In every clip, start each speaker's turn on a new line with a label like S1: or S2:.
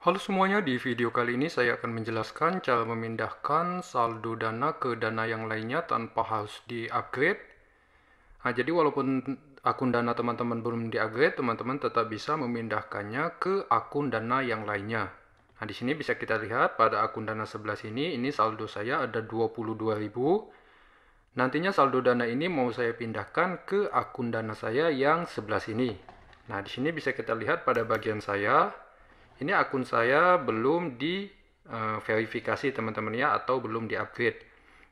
S1: Halo semuanya, di video kali ini saya akan menjelaskan cara memindahkan saldo dana ke dana yang lainnya tanpa harus di-upgrade. Nah, jadi walaupun akun dana teman-teman belum di-upgrade, teman-teman tetap bisa memindahkannya ke akun dana yang lainnya. Nah, di sini bisa kita lihat pada akun dana sebelah sini, ini saldo saya ada 22.000. Nantinya saldo dana ini mau saya pindahkan ke akun dana saya yang sebelah sini. Nah, di sini bisa kita lihat pada bagian saya, ini akun saya belum diverifikasi eh, uh, teman-teman ya atau belum di upgrade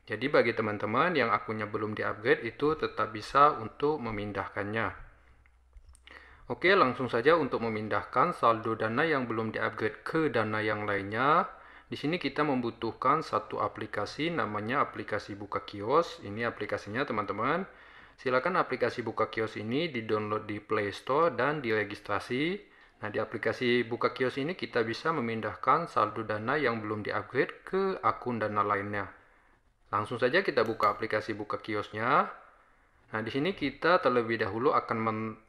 S1: jadi bagi teman-teman yang akunnya belum di upgrade itu tetap bisa untuk memindahkannya Oke langsung saja untuk memindahkan saldo dana yang belum di upgrade ke dana yang lainnya di sini kita membutuhkan satu aplikasi namanya aplikasi buka kios. Ini aplikasinya teman-teman. Silakan aplikasi buka kios ini di-download di Play Store dan diregistrasi. Nah, di aplikasi Buka Kios ini kita bisa memindahkan saldo dana yang belum diupgrade ke akun dana lainnya. Langsung saja kita buka aplikasi Buka Kiosnya. Nah, di sini kita terlebih dahulu akan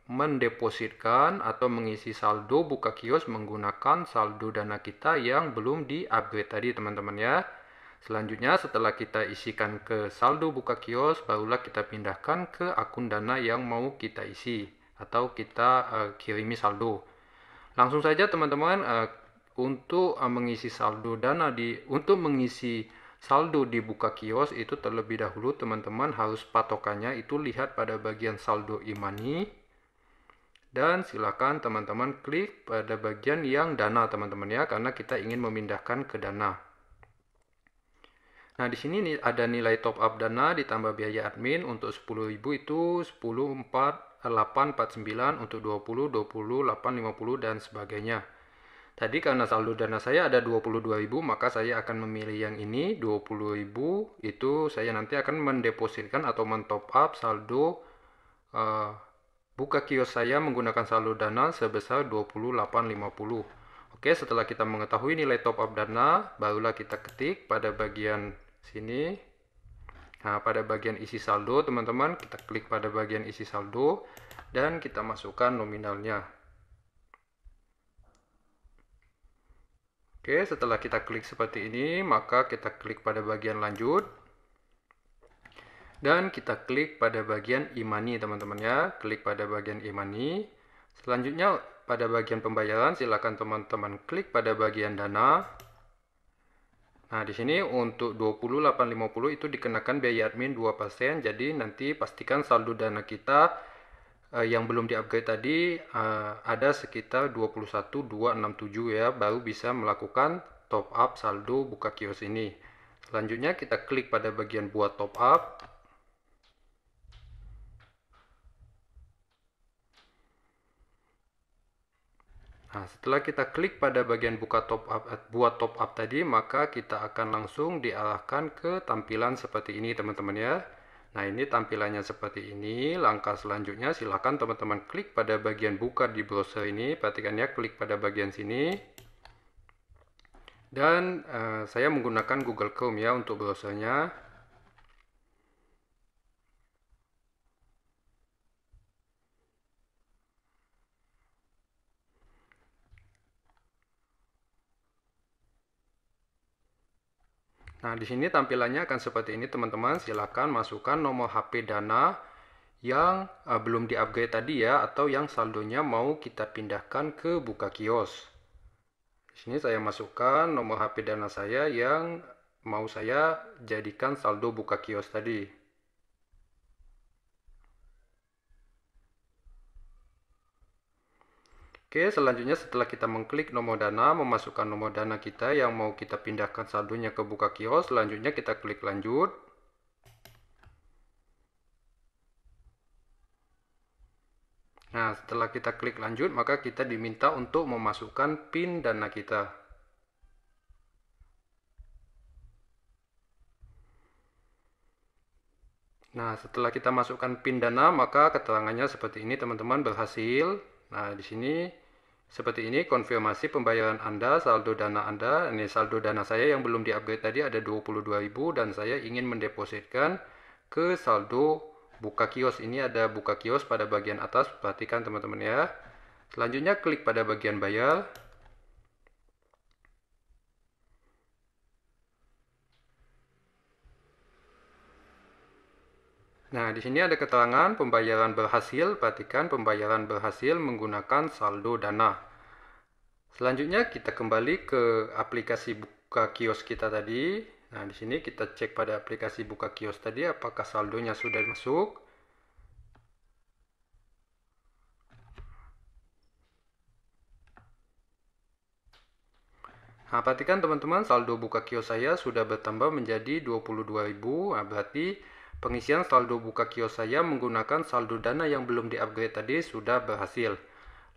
S1: mendepositkan atau mengisi saldo Buka Kios menggunakan saldo dana kita yang belum diupgrade tadi, teman-teman ya. Selanjutnya, setelah kita isikan ke saldo Buka Kios, barulah kita pindahkan ke akun dana yang mau kita isi atau kita uh, kirimi saldo. Langsung saja teman-teman uh, untuk uh, mengisi saldo dana di untuk mengisi saldo di buka kios itu terlebih dahulu teman-teman harus patokannya itu lihat pada bagian saldo imani e dan silakan teman-teman klik pada bagian yang dana teman-teman ya karena kita ingin memindahkan ke dana. Nah, di sini ada nilai top up dana ditambah biaya admin untuk 10.000 itu 10 untuk 20 20 50 dan sebagainya. Tadi karena saldo dana saya ada 22.000 maka saya akan memilih yang ini 20.000 itu saya nanti akan mendepositkan atau mentop up saldo uh, buka kios saya menggunakan saldo dana sebesar 28.50. Oke, setelah kita mengetahui nilai top up dana, barulah kita ketik pada bagian sini. Nah, pada bagian isi saldo, teman-teman, kita klik pada bagian isi saldo dan kita masukkan nominalnya. Oke, setelah kita klik seperti ini, maka kita klik pada bagian lanjut. Dan kita klik pada bagian imani, teman-teman ya. Klik pada bagian imani. Selanjutnya, pada bagian pembayaran, silakan teman-teman klik pada bagian dana. Nah, di sini untuk 20850 itu dikenakan biaya admin 2%, jadi nanti pastikan saldo dana kita eh, yang belum di-upgrade tadi eh, ada sekitar 21267 ya, baru bisa melakukan top up saldo buka kios ini. Selanjutnya kita klik pada bagian buat top up. Nah, setelah kita klik pada bagian buka top up eh, buat top up tadi, maka kita akan langsung diarahkan ke tampilan seperti ini, teman-teman ya. Nah, ini tampilannya seperti ini. Langkah selanjutnya silahkan teman-teman klik pada bagian buka di browser ini. Perhatikan ya, klik pada bagian sini. Dan uh, saya menggunakan Google Chrome ya untuk browsernya. Nah, di sini tampilannya akan seperti ini teman-teman. Silahkan masukkan nomor HP Dana yang uh, belum di-upgrade tadi ya, atau yang saldonya mau kita pindahkan ke buka kios. Di sini saya masukkan nomor HP Dana saya yang mau saya jadikan saldo buka kios tadi. Oke, selanjutnya setelah kita mengklik nomor dana, memasukkan nomor dana kita yang mau kita pindahkan saldonya ke buka kios, selanjutnya kita klik lanjut. Nah, setelah kita klik lanjut, maka kita diminta untuk memasukkan PIN dana kita. Nah, setelah kita masukkan PIN dana, maka keterangannya seperti ini, teman-teman, berhasil. Nah, di sini seperti ini konfirmasi pembayaran Anda, saldo dana Anda. Ini saldo dana saya yang belum diupgrade tadi ada 22.000 dan saya ingin mendepositkan ke saldo buka kios. Ini ada buka kios pada bagian atas, perhatikan teman-teman ya. Selanjutnya klik pada bagian bayar. Nah, di sini ada keterangan pembayaran berhasil. Perhatikan pembayaran berhasil menggunakan saldo dana. Selanjutnya kita kembali ke aplikasi buka kios kita tadi. Nah, di sini kita cek pada aplikasi buka kios tadi apakah saldonya sudah masuk. Nah, perhatikan teman-teman saldo buka kios saya sudah bertambah menjadi 22.000. Nah, berarti Pengisian saldo buka kios saya menggunakan saldo dana yang belum diupgrade tadi sudah berhasil.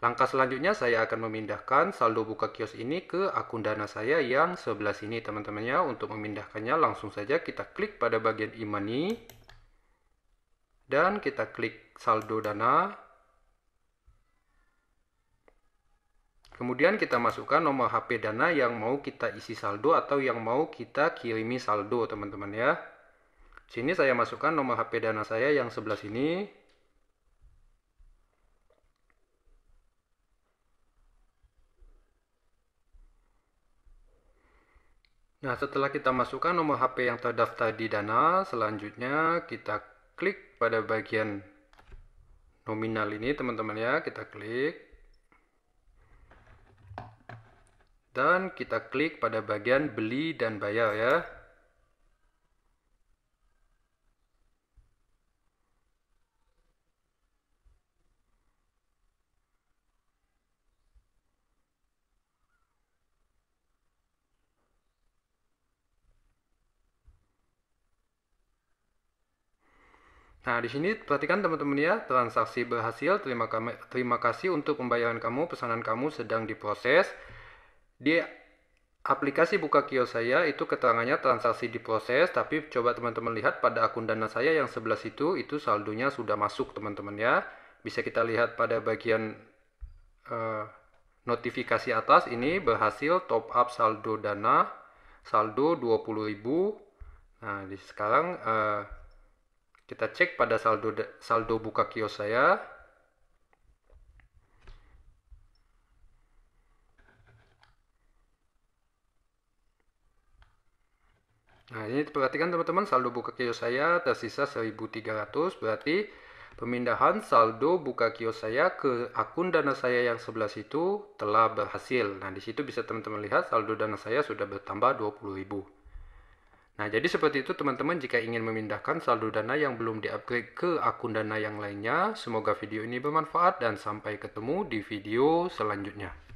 S1: Langkah selanjutnya saya akan memindahkan saldo buka kios ini ke akun dana saya yang sebelah sini teman-teman ya. Untuk memindahkannya langsung saja kita klik pada bagian e Dan kita klik saldo dana. Kemudian kita masukkan nomor HP dana yang mau kita isi saldo atau yang mau kita kirimi saldo teman-teman ya. Sini saya masukkan nomor HP Dana saya yang sebelah sini. Nah, setelah kita masukkan nomor HP yang terdaftar di Dana, selanjutnya kita klik pada bagian nominal ini, teman-teman ya. Kita klik. Dan kita klik pada bagian beli dan bayar ya. Nah, di sini perhatikan teman-teman ya, transaksi berhasil. Terima, kami, terima kasih untuk pembayaran kamu, pesanan kamu sedang diproses. Di aplikasi buka kios saya itu keterangannya transaksi diproses, tapi coba teman-teman lihat pada akun dana saya yang sebelah situ itu saldonya sudah masuk teman-teman ya. Bisa kita lihat pada bagian uh, notifikasi atas ini berhasil top up saldo dana saldo 20.000. Nah, di sekarang uh, kita cek pada saldo saldo buka kios saya. Nah, ini perhatikan teman-teman, saldo buka kios saya tersisa 1300, berarti pemindahan saldo buka kios saya ke akun dana saya yang sebelah situ telah berhasil. Nah, di situ bisa teman-teman lihat saldo dana saya sudah bertambah 20.000. Nah, jadi seperti itu teman-teman jika ingin memindahkan saldo dana yang belum di-upgrade ke akun dana yang lainnya. Semoga video ini bermanfaat dan sampai ketemu di video selanjutnya.